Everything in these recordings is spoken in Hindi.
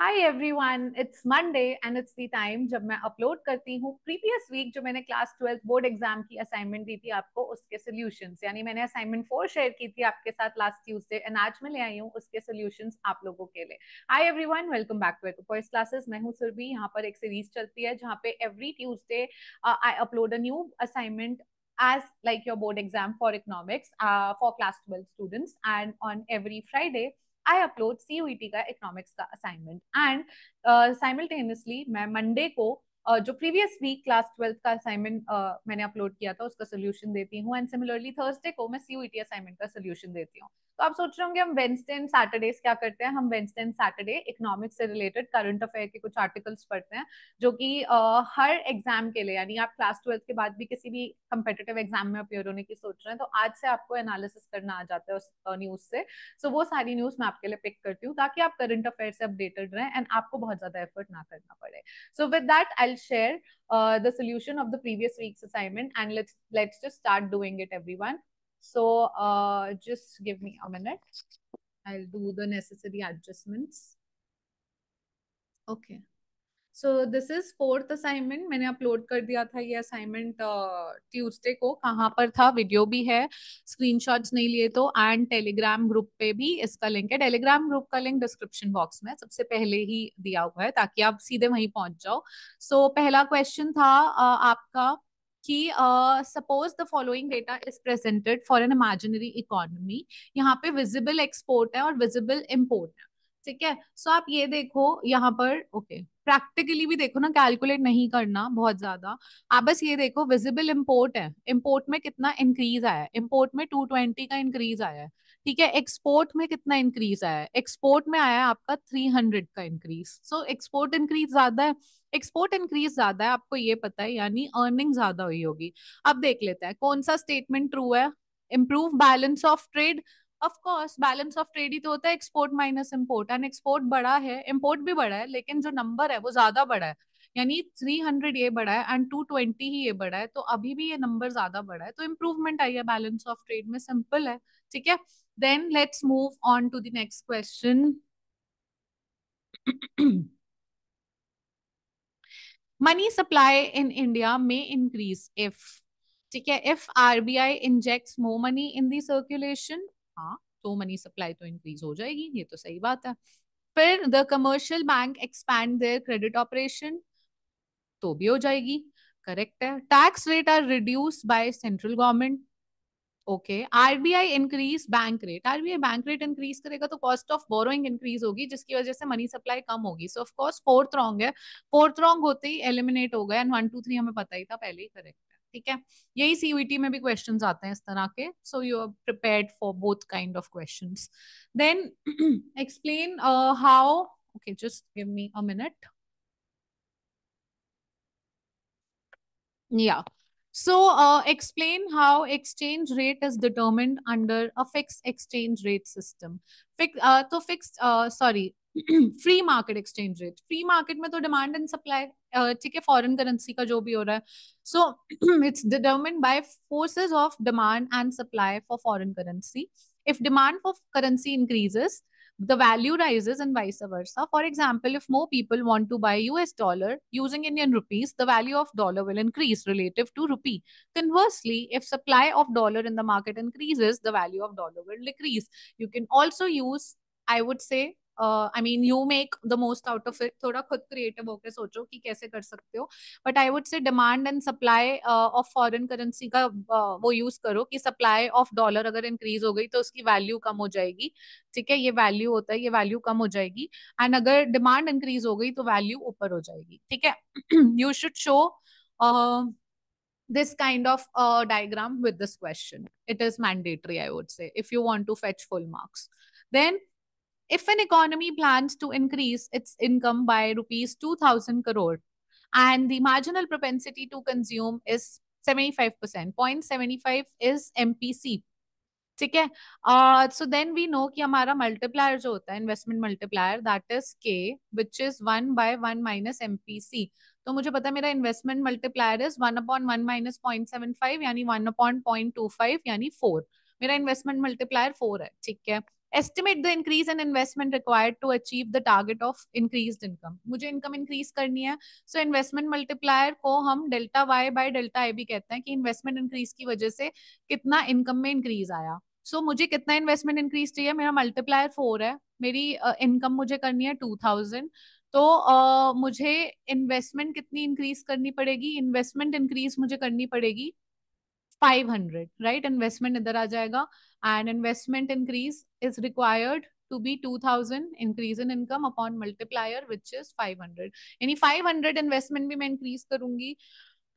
Hi everyone it's Monday and it's the time जब मैं अपलोड करती हूँ प्रीवियस वीक जो मैंने क्लास ट्वेल्थ बोर्ड एग्जाम की असाइनमेंट दी थी आपको उसके सोल्यूशन यानी मैंने असाइनमेंट फोर शेयर की थी आपके साथ लास्ट ट्यूसडे एंड आज मैं ले आई हूँ उसके सोल्यूशन आप लोगों के लिए hi everyone welcome back to first classes मैं हूँ सुरभि यहाँ पर एक सीरीज चलती है जहाँ पे every Tuesday I upload a new assignment as like your board exam for economics uh, for class 12 students and on every friday I upload CUET का इकोनॉमिक्स का असाइनमेंट एंड साइमल्टेनियसली मैं मंडे को uh, जो प्रीवियस वीक क्लास ट्वेल्थ का असाइनमेंट uh, मैंने अपलोड किया था उसका सोल्यूशन देती हूँ एंड सिमिलरली थर्सडे को मैं सीयूईटी असाइनमेंट e का सोल्यूशन देती हूँ तो आप सोच रहे होंगे हम वेंसडे एंड सैटरडेज क्या करते हैं हम वेंसडे एंड सैटरडे इकोनॉमिक्स से रिलेटेड करंट अफेयर के कुछ आर्टिकल्स पढ़ते हैं जो कि हर एग्जाम के लिए यानी आप क्लास ट्वेल्थ के बाद भी किसी भी कम्पिटेटिव एग्जाम में अपियर होने की सोच रहे हैं तो आज से आपको एनालिसिस करना आ जाता है उस न्यूज से सो so, वो सारी न्यूज मैं आपके लिए पिक करती हूँ ताकि आप करंट अफेयर से अपडेटेड रहें एंड आपको बहुत ज्यादा एफर्ट ना करना पड़े so with that I share the solution of the previous week's assignment and let's let's just start doing it every So uh, just give me a minute. I'll do the necessary adjustments. Okay. So this is fourth assignment मैंने अपलोड कर दिया था ये असाइनमेंट ट्यूसडे uh, को कहाँ पर था वीडियो भी है स्क्रीनशॉट्स नहीं लिए तो एंड टेलीग्राम ग्रुप पे भी इसका लिंक है टेलीग्राम ग्रुप का लिंक डिस्क्रिप्शन बॉक्स में सबसे पहले ही दिया हुआ है ताकि आप सीधे वहीं पहुंच जाओ सो so, पहला क्वेश्चन था uh, आपका कि suppose the following data is presented for an imaginary economy यहाँ पे विजिबल एक्सपोर्ट है और विजिबल इम्पोर्ट है ठीक है सो आप ये देखो यहाँ पर ओके प्रैक्टिकली भी देखो ना कैलकुलेट नहीं करना बहुत ज्यादा आप बस ये देखो विजिबल इम्पोर्ट है इम्पोर्ट में कितना इंक्रीज आया है इम्पोर्ट में टू ट्वेंटी का इंक्रीज आया है ठीक है एक्सपोर्ट में कितना इंक्रीज आया है एक्सपोर्ट में आया है आपका थ्री हंड्रेड का इंक्रीज सो एक्सपोर्ट इंक्रीज ज्यादा है एक्सपोर्ट इंक्रीज ज्यादा है आपको ये पता है यानी अर्निंग ज्यादा हुई होगी अब देख लेते हैं कौन सा स्टेटमेंट ट्रू है improve balance of trade of course balance of trade ही तो होता है export minus import and export बड़ा है इम्पोर्ट भी बड़ा है लेकिन जो नंबर है वो ज्यादा बड़ा है यानी 300 ये बड़ा है एंड 220 ही ये बड़ा है तो अभी भी ये नंबर ज्यादा बड़ा है तो इम्प्रूवमेंट आई है बैलेंस ऑफ ट्रेड में सिंपल है ठीक है then let's move on to the next question money supply in India may increase if ठीक है if RBI injects more money in the circulation हाँ तो मनी सप्लाई तो इंक्रीज हो जाएगी ये तो सही बात है फिर the commercial bank expand their credit operation तो भी हो जाएगी करेक्ट है tax rate are reduce by central government okay RBI increase bank rate RBI bank rate increase करेगा तो कॉस्ट ऑफ बोरोइंग इंक्रीज होगी जिसकी वजह से मनी सप्लाई कम होगी so of course fourth wrong है फोर्थ रॉन्ग होते ही एलिमिनेट हो गया एंड वन टू थ्री हमें पता ही था पहले ही करेक्ट ठीक है यही सीयूईटी में भी क्वेश्चन आते हैं इस तरह के so you are prepare for both kind of question then explain how okay just give me a minute या so uh, explain how exchange rate is determined under a fixed exchange rate system fixed uh, to fixed uh, sorry Free market exchange rate. Free market में the demand and supply. Uh, ठीक है foreign currency. So it's determined by forces of demand and supply for foreign currency. if demand for currency increases the value rises and vice versa for example if more people want to buy us dollar using indian rupees the value of dollar will increase relative to rupee conversely if supply of dollar in the market increases the value of dollar will decrease you can also use i would say I mean you make the most out of it थोड़ा खुद क्रिएटिव होकर सोचो कि कैसे कर सकते हो but I would say demand and supply of foreign currency का uh, वो यूज करो कि सप्लाई ऑफ डॉलर अगर इंक्रीज हो गई तो उसकी वैल्यू कम हो जाएगी ठीक है ये वैल्यू होता है ये वैल्यू कम हो जाएगी एंड अगर डिमांड इंक्रीज हो गई तो वैल्यू ऊपर हो जाएगी ठीक है you should show this kind of uh, diagram with this question. It is mandatory, I would say, if you want to fetch full marks. Then if an economy plans to increase its income by rupees 2000 crore and the marginal propensity to consume is 75% 0.75 is mpc ठीक है uh, so then we know कि हमारा मल्टीप्लायर जो होता है investment multiplier that is K which is one by one minus M P C तो मुझे पता है मेरा investment multiplier is one upon one minus point seven five यानी one upon point two five यानी फोर मेरा इन्वेस्टमेंट मल्टीप्लायर फोर है ठीक है estimate the increase in investment required to achieve the target of increase income मुझे इनकम इंक्रीज करनी है सो इन्वेस्टमेंट मल्टीप्लायर को हम डेल्टा वाई बाय डेल्टा आई भी कहते हैं कि इन्वेस्टमेंट इंक्रीज की वजह से कितना इनकम में इंक्रीज आया सो so, मुझे कितना इन्वेस्टमेंट इंक्रीज चाहिए मेरा मल्टीप्लायर फोर है मेरी इनकम uh, मुझे करनी है टू थाउजेंड तो uh, मुझे इन्वेस्टमेंट कितनी इंक्रीज करनी पड़ेगी इन्वेस्टमेंट इंक्रीज मुझे करनी पड़ेगी फाइव हंड्रेड राइट इन्वेस्टमेंट इधर आ जाएगा and investment increase is required two thousand increase in income upon multiplier which is five hundred यानी फाइव हंड्रेड इन्वेस्टमेंट भी मैं इंक्रीज करूंगी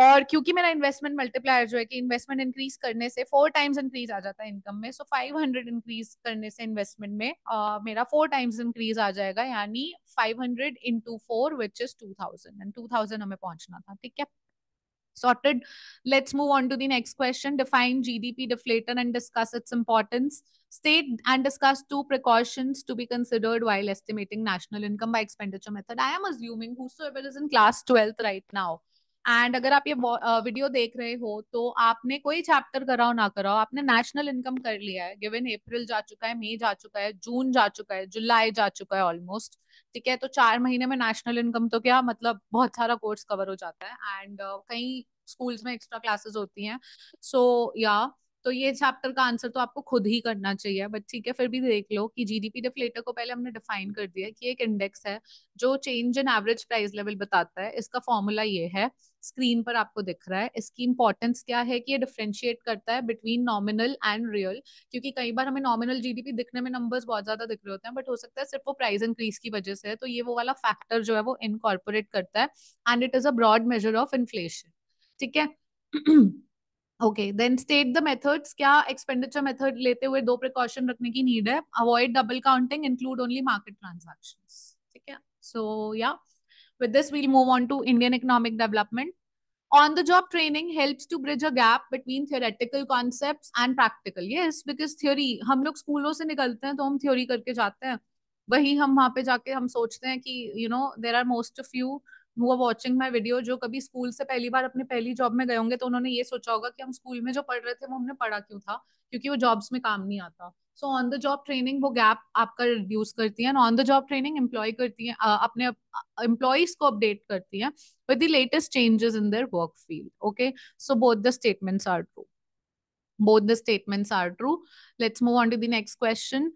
और क्योंकि मेरा इन्वेस्टमेंट मल्टीप्लायर जो है कि इन्वेस्टमेंट इंक्रीज करने से फोर टाइम्स इंक्रीज आ जाता है इनकम में सो फाइव हंड्रेड इंक्रीज करने से इन्वेस्टमेंट में uh, मेरा फोर टाइम्स इंक्रीज आ जाएगा यानी five hundred into four which is two thousand and two thousand हमें पहुंचना था ठीक है Sorted. Let's move on to the next question. Define GDP deflator and discuss its importance. State and discuss two precautions to be considered while estimating national income by expenditure method. I am assuming whosoever is in class 12th right now and अगर आप ये वीडियो देख रहे हो तो आपने कोई चैप्टर कराओ ना कराओ आपने नेशनल इनकम कर लिया है गिवन अप्रैल जा चुका है मई जा चुका है जून जा चुका है जुलाई जा चुका है ऑलमोस्ट ठीक है तो चार महीने में नेशनल इनकम तो क्या मतलब बहुत सारा कोर्स कवर हो जाता है एंड uh, कई स्कूल्स में एक्स्ट्रा क्लासेस होती हैं सो या तो ये चैप्टर का आंसर तो आपको खुद ही करना चाहिए बट ठीक है फिर भी देख लो कि जीडीपी डिफ्लेटर को पहले हमने डिफाइन कर दिया कि एक इंडेक्स है जो change in average price level बताता है इसका फॉर्मूला ये है स्क्रीन पर आपको दिख रहा है इसकी इंपॉर्टेंस क्या है कि ये डिफ्रेंशिएट करता है बिटवीन नॉमिनल एंड रियल क्योंकि कई बार हमें नॉमिनल जीडीपी दिखने में नंबर्स बहुत ज्यादा दिख रहे होते हैं बट हो सकता है सिर्फ वो प्राइस इंक्रीज की वजह से है तो ये वो वाला फैक्टर जो है वो इनकॉर्पोरेट करता है and it is a broad measure of inflation ठीक है okay then state the methods क्या एक्सपेंडिचर मेथड लेते हुए दो प्रिकॉशन रखने की नीड है avoid double counting include only market transaction ठीक है सो या with this we'll move on to Indian economic development on the job training help to bridge a gap between theoretical concept and practical ये बिकॉज थ्योरी हम लोग स्कूलों से निकलते हैं तो हम थ्योरी करके जाते हैं वही हम वहां पे जाके हम सोचते हैं कि you know there are most of you हुआ वॉचिंग माई वीडियो जो कभी स्कूल से पहली बार अपने पहली जॉब में गए होंगे तो उन्होंने ये सोचा होगा कि हम स्कूल में जो पढ़ रहे थे वो हमने पढ़ा क्यों था क्योंकि वो जॉब्स में काम नहीं आता so on the job training वो गैप आपका रिड्यूस करती है on the job training employ करती है अपने एम्प्लॉयज को अपडेट करती है with the latest changes in their work field okay so both the statements are true both the statements are true let's move on to the next question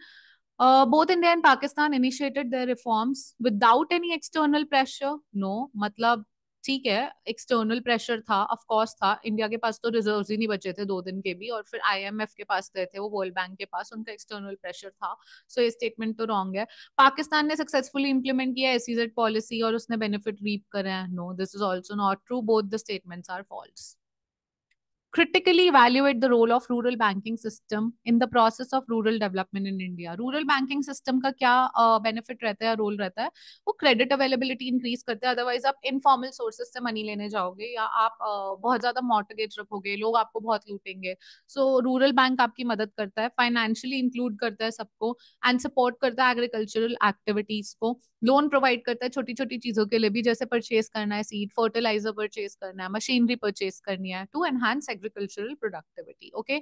Uh, both India and Pakistan initiated their reforms without any external pressure. No, मतलब ठीक है एक्सटर्नल प्रेशर था ऑफ कोर्स था इंडिया के पास तो रिजर्व्स ही नहीं बचे थे दो दिन के भी और फिर आईएमएफ के पास गए थे वो वर्ल्ड बैंक के पास उनका एक्सटर्नल प्रेशर था सो so ये स्टेटमेंट तो रॉन्ग है पाकिस्तान ने सक्सेसफुली इंप्लीमेंट किया एसीजेड पॉलिसी e और उसने बेनिफिट रीप करे हैं no this is also not true both the statements are false critically evaluate the role of rural banking system in the process of rural development in India. Rural banking system का क्या बेनिफिट uh, रहता है रोल रहता है वो क्रेडिट अवेलेबिलिटी इंक्रीज करते हैं अदरवाइज आप इनफॉर्मल सोर्सेज से मनी लेने जाओगे या आप uh, बहुत ज्यादा मॉर्टगेज रखोगे लोग आपको बहुत लूटेंगे सो रूरल बैंक आपकी मदद करता है फाइनेंशियली इंक्लूड करता है सबको एंड सपोर्ट करता है एग्रीकल्चरल एक्टिविटीज को लोन प्रोवाइड करता है छोटी छोटी चीजों के लिए भी जैसे परचेज करना है सीड फर्टिलाइजर परचेज करना है मशीनरी परचेज करनी है to enhance agri agricultural productivity okay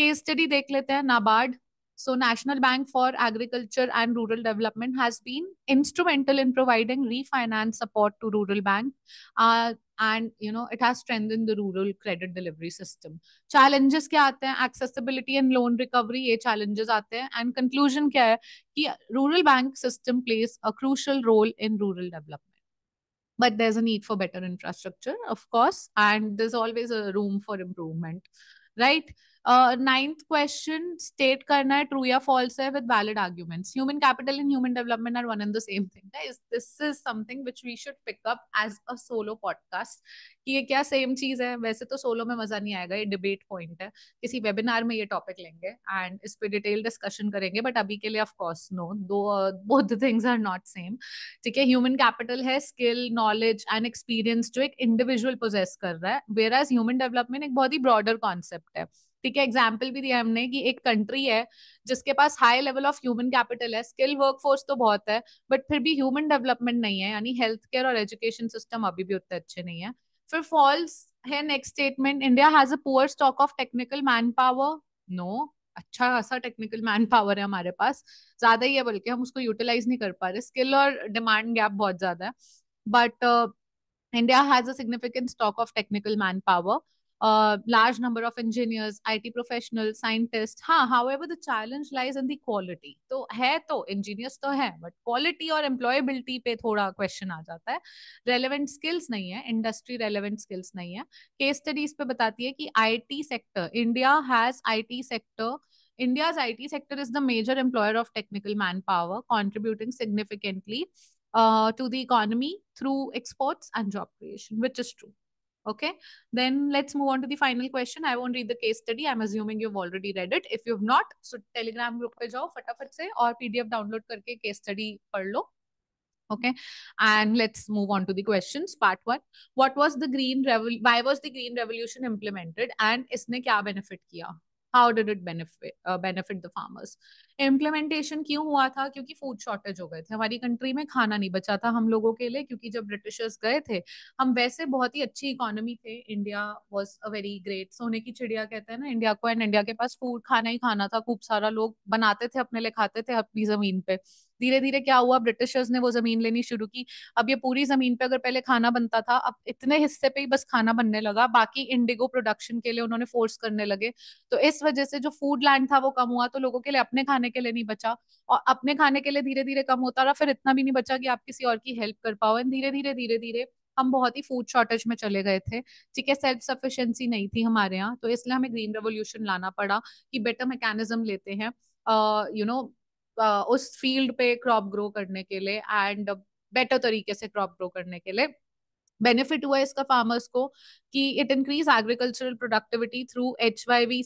case study dekh lete hain nabard so national bank for agriculture and rural development has been instrumental in providing refinance support to rural bank uh, and you know it has strengthened the rural credit delivery system challenges क्या आते हैं accessibility and loan recovery ये challenges आते हैं and conclusion क्या है कि rural bank system plays a crucial role in rural development but there's a need for better infrastructure of course and there's always a room for improvement right ninth question state करना है ट्रू या फॉल्स है with valid arguments human capital and human development are one and the same thing guys this is something which we should pick up as a solo podcast कि ये क्या सेम चीज है वैसे तो सोलो में मजा नहीं आएगा ये डिबेट पॉइंट है किसी वेबिनार में ये टॉपिक लेंगे एंड इस पे डिटेल डिस्कशन करेंगे बट अभी के लिए of course no though both things are not same ठीक है ह्यूमन कैपिटल है स्किल नॉलेज एंड एक्सपीरियंस जो एक इंडिविजुअल पोजेस कर रहा है वेयर एज ह्यूमन डेवलपमेंट एक बहुत ही ब्रॉडर कॉन्सेप्ट है ठीक है एग्जाम्पल भी दिया हमने कि एक कंट्री है जिसके पास high level of human capital है स्किल वर्क फोर्स तो बहुत है बट फिर भी ह्यूमन डेवलपमेंट नहीं है यानी हेल्थ केयर और एजुकेशन सिस्टम अभी भी उतने अच्छे नहीं है फिर फॉल्स है next statement India has a poor stock of technical manpower no अच्छा खासा टेक्निकल मैन पावर है हमारे पास ज्यादा ही है बल्कि हम उसको यूटिलाइज नहीं कर पा रहे स्किल और डिमांड गैप बहुत ज्यादा है but India has a significant stock of technical manpower uh, large number of engineers, IT professionals, scientists. हाँ, however, the challenge lies in the quality. तो है तो engineers तो है but quality और employability पे थोड़ा question आ जाता है relevant skills नहीं है industry relevant skills नहीं है case studies पे बताती है कि IT sector India has IT sector India's IT sector is the major employer of technical manpower, contributing significantly uh, to the economy through exports and job creation, which is true. Okay, then let's move on to the final question. I won't read the case study. I'm assuming you've already read it. If you've not, so Telegram group पे जाओ फटाफट se, or PDF download karke case study पढ़ Okay, and let's move on to the questions. Part one: What was the green revolution? Why was the green revolution implemented? And इसने kya benefit kia? How did it benefit uh, benefit the farmers? Implementation क्यों हुआ था क्योंकि फूड शॉर्टेज हो गए थे हमारी कंट्री में खाना नहीं बचा था हम लोगों के लिए क्योंकि जब ब्रिटिशर्स गए थे हम वैसे बहुत ही अच्छी इकोनॉमी थे India was a very great सोने की चिड़िया कहते हैं ना इंडिया को एंड इंडिया के पास फूड खाना ही खाना था खूब सारा लोग बनाते थे अपने लिए खाते थे अपनी जमीन पे धीरे धीरे क्या हुआ ब्रिटिशर्स ने वो जमीन लेनी शुरू की अब ये पूरी जमीन पे अगर पहले खाना बनता था अब इतने हिस्से पे ही बस खाना बनने लगा बाकी इंडिगो प्रोडक्शन के लिए उन्होंने फोर्स करने लगे तो इस वजह से जो फूड लैंड था वो कम हुआ तो लोगों के लिए अपने खाने खाने के लिए नहीं बचा और अपने खाने के लिए धीरे धीरे कम होता रहा फिर इतना भी नहीं बचा कि आप किसी और की हेल्प कर पाओ एंड धीरे धीरे धीरे धीरे हम बहुत ही फूड शॉर्टेज में चले गए थे ठीक है सेल्फ सफिशियंसी नहीं थी हमारे यहाँ तो इसलिए हमें ग्रीन रेवोल्यूशन लाना पड़ा कि बेटर मैकेनिज्म लेते हैं यू नो उस फील्ड पे क्रॉप ग्रो करने के लिए एंड बेटर तरीके से क्रॉप ग्रो करने के लिए बेनिफिट हुआ है इसका फार्मर्स को कि it increase agricultural productivity through H Y V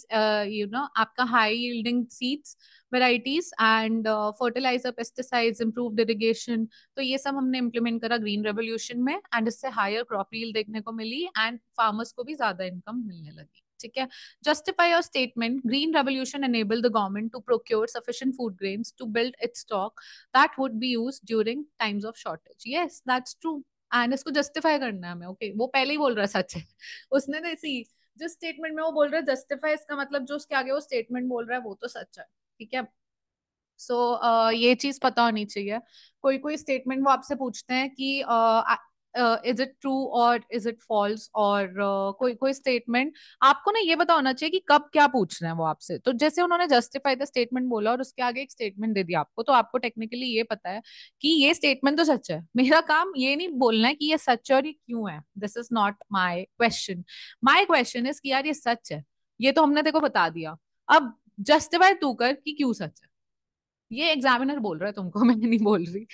you know आपका high yielding seeds varieties and fertiliser pesticide improve irrigation तो ये सब हमने इम्प्लीमेंट करा ग्रीन रेवोल्यूशन में एंड इससे हायर क्रॉप यील्ड देखने को मिली एंड फार्मर्स को भी ज्यादा इनकम मिलने लगी ठीक है justify your statement green revolution enable the government to procure sufficient food grains to build it stock that would be use during times of shortage yes that's true and इसको जस्टिफाई करना है हमें ओके वो पहले ही बोल रहा है सच है उसने ना तो सी जिस स्टेटमेंट में वो बोल रहा है जस्टिफाई इसका मतलब जो उसके आगे वो स्टेटमेंट बोल रहा है वो तो सच है ठीक है सो so, uh, ये चीज पता होनी चाहिए कोई कोई स्टेटमेंट वो आपसे पूछते हैं कि इज इट ट्रू और इज इट फॉल्स और कोई कोई स्टेटमेंट आपको ना ये बता होना चाहिए कि कब क्या पूछ रहे हैं वो आपसे तो जैसे उन्होंने जस्टिफाई द स्टेटमेंट बोला और उसके आगे एक स्टेटमेंट दे दिया आपको तो आपको टेक्निकली ये पता है कि ये स्टेटमेंट तो सच है मेरा काम ये नहीं बोलना है कि ये सच है और ये क्यों है this is not my question my question is कि यार ये सच है ये तो हमने देखो बता दिया अब जस्टिफाई तू कर कि क्यों सच है ये एग्जामिनर बोल रहा है तुमको मैं नहीं बोल रही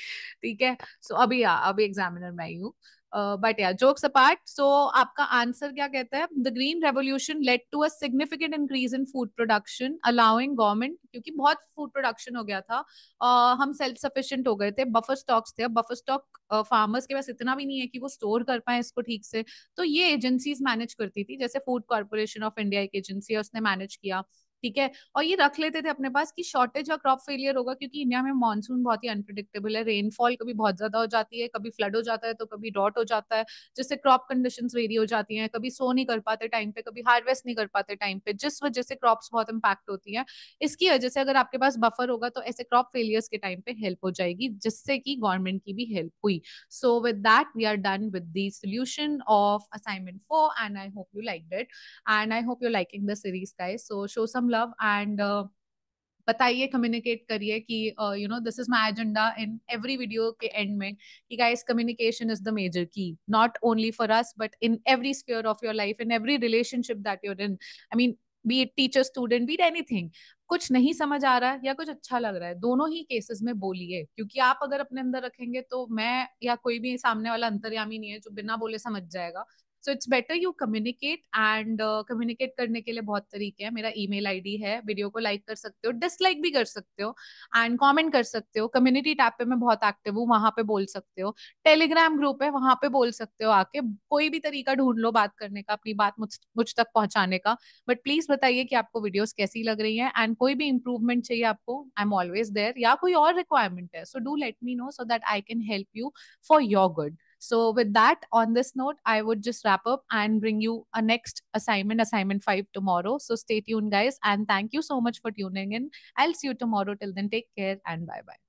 ठीक है सो so, अभी आ, अभी एग्जामिनर मैं ही हूँ बट या जोक्स अपार्ट सो आपका आंसर क्या कहता है the green revolution led to a significant increase in food production allowing government क्योंकि बहुत फूड प्रोडक्शन हो गया था uh, हम सेल्फ सफिशियंट हो गए थे बफर स्टॉक्स थे बफर स्टॉक फार्मर्स के पास इतना भी नहीं है कि वो स्टोर कर पाए इसको ठीक से तो ये एजेंसीज मैनेज करती थी जैसे फूड कॉर्पोरेशन ऑफ इंडिया एक एजेंसी है उसने मैनेज किया ठीक है और ये रख लेते थे अपने पास कि शॉर्टेज और क्रॉप फेलियर होगा क्योंकि इंडिया में मानसून बहुत ही अनप्रडिक्टेबल है रेनफॉल कभी बहुत ज्यादा हो जाती है कभी फ्लड हो जाता है तो कभी डॉट हो जाता है जिससे क्रॉप कंडीशंस वेरी हो जाती हैं कभी सो नहीं कर पाते टाइम पे कभी हार्वेस्ट नहीं कर पाते टाइम पे जिस वजह से क्रॉप्स बहुत इम्पैक्ट होती है इसकी वजह से अगर आपके पास बफर होगा तो ऐसे क्रॉप फेलियर्स के टाइम पे हेल्प हो जाएगी जिससे कि गवर्नमेंट की भी हेल्प हुई so with that we are done with the solution of assignment four and I hope you like that and I hope you liking the series guys so show some love and uh, बताइए कम्युनिकेट करिए कि you know this is my agenda in every video के एंड में कि guys communication is the major key not only for us but in every sphere of your life in every relationship that you're in I mean be it teacher student be it anything कुछ नहीं समझ आ रहा है या कुछ अच्छा लग रहा है दोनों ही केसेस में बोलिए क्योंकि आप अगर अपने अंदर रखेंगे तो मैं या कोई भी सामने वाला अंतर्यामी नहीं है जो बिना बोले समझ जाएगा so it's better you communicate and कम्युनिकेट करने के लिए बहुत तरीके हैं मेरा ईमेल आईडी है वीडियो को लाइक कर सकते हो डिसलाइक भी कर सकते हो एंड कॉमेंट कर सकते हो कम्युनिटी टैप पे मैं बहुत एक्टिव हूँ वहां पे बोल सकते हो टेलीग्राम ग्रुप है वहां पे बोल सकते हो आके कोई भी तरीका ढूंढ लो बात करने का अपनी बात मुझ मुझ तक पहुंचाने का बट प्लीज बताइए कि आपको वीडियोस कैसी लग रही हैं एंड कोई भी इंप्रूवमेंट चाहिए आपको आई एम ऑलवेज देयर या कोई और रिक्वायरमेंट है so do let me know so that I can help you for your good So, with that, on this note, I would just wrap up and bring you a next assignment, assignment five tomorrow. So, stay tuned, guys. And thank you so much for tuning in. I'll see you tomorrow. Till then, take care and bye bye.